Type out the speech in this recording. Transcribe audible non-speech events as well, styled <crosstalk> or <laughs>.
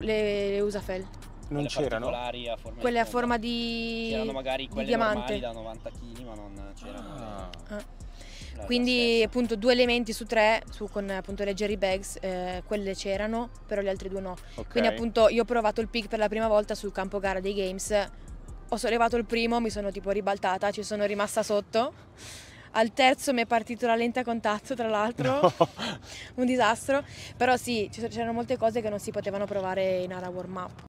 Le, le usafel. Non c'erano? Quelle a forma di C'erano magari quelle diamante. normali da 90 kg, ma non c'erano. Ah. Ah. Quindi appunto due elementi su tre, su, con appunto le Jerry Bags, eh, quelle c'erano, però gli altri due no. Okay. Quindi appunto io ho provato il pick per la prima volta sul campo gara dei Games, ho sollevato il primo, mi sono tipo ribaltata, ci sono rimasta sotto al terzo mi è partito la lente a contatto, tra l'altro. No. <laughs> Un disastro. Però sì, c'erano molte cose che non si potevano provare in ARA warm up.